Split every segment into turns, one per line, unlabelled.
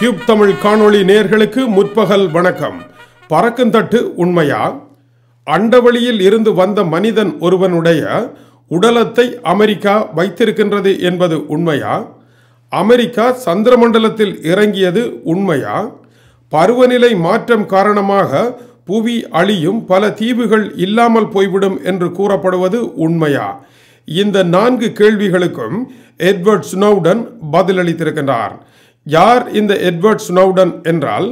cube Tamil காணொளி நேர்களுக்கு முற்பகல் வணக்கம் பறக்குந்தட்டு உண்மையா அண்டவழியில் இருந்து வந்த மனிதன் ஒருவனுடைய உடலத்தை அமெரிக்கா வைத்திருக்கின்றது என்பது உண்மையா அமெரிக்கா சந்திரமண்டலத்தில் இறங்கியது உண்மையா பருவநிலை மாற்றம் காரணமாக புவி அழியும் பல தீவுகள் இல்லாமல் போய்விடும் என்று கூறப்படுவது உண்மையா இந்த நான்கு கேள்விகளுக்கும் எட்வர்ட் ஸ்னோவுடன் பதிலளித்திருக்கின்றார் யார் இந்த எட்வர்ட் சுனவுடன் என்றால்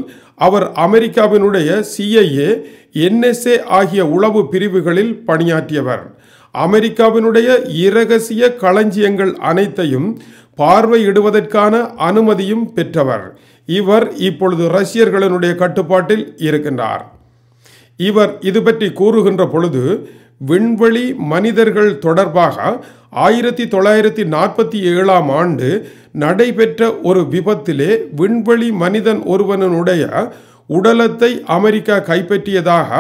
அவர் அமெரிக்காவினுடைய சிஐஏ என்எஸ்ஏ ஆகிய உளவு பிரிவுகளில் பணியாற்றியவர் அமெரிக்காவினுடைய இரகசிய களஞ்சியங்கள் அனைத்தையும் பார்வையிடுவதற்கான அனுமதியும் பெற்றவர் இவர் இப்பொழுது ரஷ்யர்களினுடைய கட்டுப்பாட்டில் இருக்கின்றார் இவர் இது பற்றி கூறுகின்ற பொழுது விண்வெளி மனிதர்கள் தொடர்பாக ஆயிரத்தி தொள்ளாயிரத்தி நாற்பத்தி ஏழாம் ஆண்டு நடைபெற்ற ஒரு விபத்திலே விண்வெளி மனிதன் ஒருவனுடைய உடலத்தை அமெரிக்கா கைப்பற்றியதாக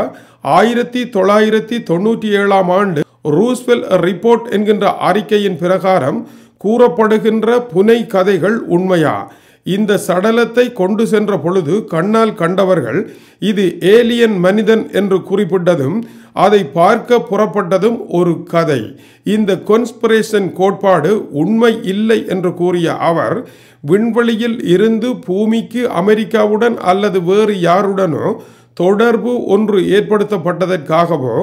ஆயிரத்தி தொள்ளாயிரத்தி தொண்ணூற்றி ஏழாம் ஆண்டு ரூஸ்வெல் ரிப்போர்ட் என்கின்ற அறிக்கையின் பிரகாரம் கூறப்படுகின்ற புனை கதைகள் உண்மையா இந்த சடலத்தை கொண்டு சென்ற பொழுது கண்ணால் கண்டவர்கள் இது ஏலியன் மனிதன் என்று குறிப்பிட்டதும் அதை பார்க்க புறப்பட்டதும் ஒரு கதை இந்த கொன்ஸ்பிரேஷன் கோட்பாடு உண்மை இல்லை என்று கூறிய அவர் விண்வெளியில் இருந்து பூமிக்கு அமெரிக்காவுடன் அல்லது வேறு யாருடனோ தொடர்பு ஒன்று ஏற்படுத்தப்பட்டதற்காகவோ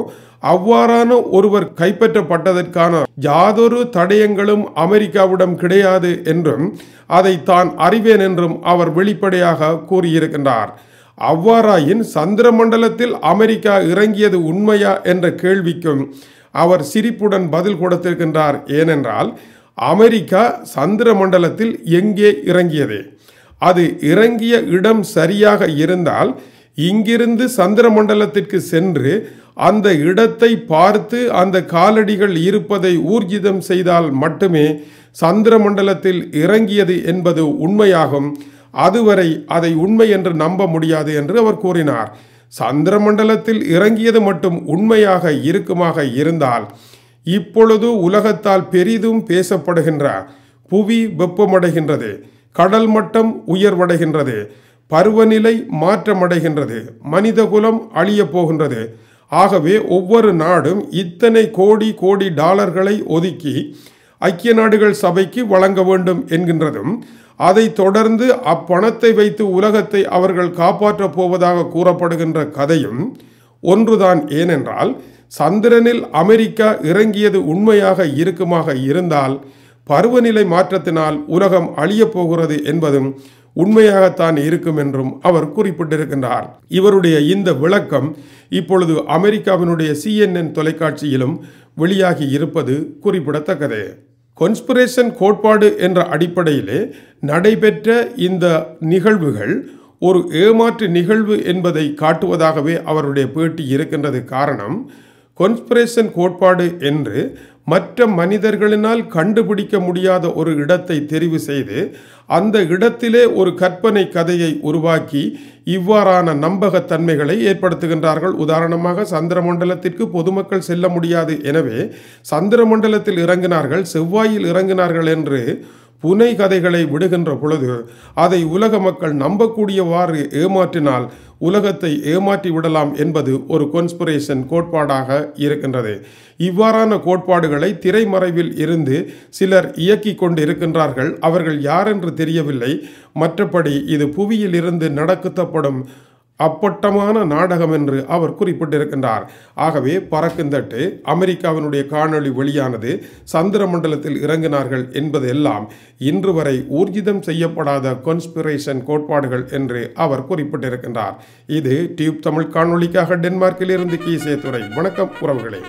அவ்வாறான ஒருவர் கைப்பற்றப்பட்டதற்கான யாதொரு தடயங்களும் அமெரிக்காவிடம் கிடையாது என்றும் அதை தான் அறிவேன் என்றும் அவர் வெளிப்படையாக கூறியிருக்கின்றார் அவ்வாறாயின் சந்திரமண்டலத்தில் அமெரிக்கா இறங்கியது உண்மையா என்ற கேள்விக்கும் அவர் சிரிப்புடன் பதில் கொடுத்திருக்கின்றார் ஏனென்றால் அமெரிக்கா சந்திர மண்டலத்தில் எங்கே இறங்கியது அது இறங்கிய இடம் சரியாக இருந்தால் இங்கிருந்து சந்திர மண்டலத்திற்கு சென்று அந்த இடத்தை பார்த்து அந்த காலடிகள் இருப்பதை ஊர்ஜிதம் செய்தால் மட்டுமே சந்திர மண்டலத்தில் இறங்கியது என்பது உண்மையாகும் அதுவரை அதை உண்மை என்று நம்ப முடியாது என்று அவர் கூறினார் சந்திர மண்டலத்தில் இறங்கியது மட்டும் உண்மையாக இருக்குமாக இருந்தால் இப்பொழுது உலகத்தால் பெரிதும் பேசப்படுகின்ற புவி வெப்பமடைகின்றது கடல் மட்டம் உயர்வடைகின்றது பருவநிலை மாற்றமடைகின்றது மனிதகுலம் அழியப் போகின்றது ஆகவே ஒவ்வொரு நாடும் இத்தனை கோடி கோடி டாலர்களை ஒதுக்கி ஐக்கிய நாடுகள் சபைக்கு வழங்க வேண்டும் என்கின்றதும் அதை தொடர்ந்து அப்பணத்தை வைத்து உலகத்தை அவர்கள் காப்பாற்றப் போவதாக கூறப்படுகின்ற கதையும் ஒன்றுதான் ஏனென்றால் சந்திரனில் அமெரிக்கா இறங்கியது உண்மையாக இருக்குமாக இருந்தால் பருவநிலை மாற்றத்தினால் உலகம் அழியப் போகிறது என்பதும் உண்மையாகத்தான் இருக்கும் என்றும் அவர் குறிப்பிட்டிருக்கின்றார் இவருடைய இந்த விளக்கம் இப்பொழுது அமெரிக்காவினுடைய சிஎன்என் தொலைக்காட்சியிலும் வெளியாகி இருப்பது குறிப்பிடத்தக்கது கொன்ஸ்பிரேஷன் கோட்பாடு என்ற அடிப்படையிலே நடைபெற்ற இந்த நிகழ்வுகள் ஒரு ஏமாற்று நிகழ்வு என்பதை காட்டுவதாகவே அவருடைய பேட்டி இருக்கின்றது காரணம் கொன்ஸ்பிரேஷன் கோட்பாடு என்று மற்ற மனிதர்களினால் கண்டுபிடிக்க முடியாத ஒரு இடத்தை தெரிவு செய்து அந்த இடத்திலே ஒரு கற்பனை கதையை உருவாக்கி இவ்வாறான நம்பகத்தன்மைகளை ஏற்படுத்துகின்றார்கள் உதாரணமாக சந்திரமண்டலத்திற்கு பொதுமக்கள் செல்ல முடியாது எனவே சந்திரமண்டலத்தில் இறங்கினார்கள் செவ்வாயில் இறங்கினார்கள் என்று புனை கதைகளை விடுகின்ற பொழுது அதை உலக மக்கள் நம்பக்கூடியவாறு ஏமாற்றினால் உலகத்தை ஏமாற்றி விடலாம் என்பது ஒரு கொன்ஸ்பிரேஷன் கோட்பாடாக இருக்கின்றது இவ்வாறான கோட்பாடுகளை திரைமறைவில் இருந்து சிலர் இயக்கி கொண்டு இருக்கின்றார்கள் அவர்கள் யாரென்று தெரியவில்லை மற்றபடி இது புவியில் இருந்து நடக்குத்தப்படும் அப்பட்டமான நாடகம் என்று அவர் குறிப்பிட்டிருக்கின்றார் ஆகவே பறக்குந்தட்டு அமெரிக்காவினுடைய காணொளி வெளியானது சந்திர மண்டலத்தில் இறங்கினார்கள் என்பதெல்லாம் இன்று வரை ஊர்ஜிதம் செய்யப்படாத கொன்ஸ்பிரேஷன் கோட்பாடுகள் என்று அவர் குறிப்பிட்டிருக்கின்றார் இது டியூப் தமிழ் காணொளிக்காக டென்மார்க்கிலிருந்து கீசே துறை வணக்கம் உறவுகளே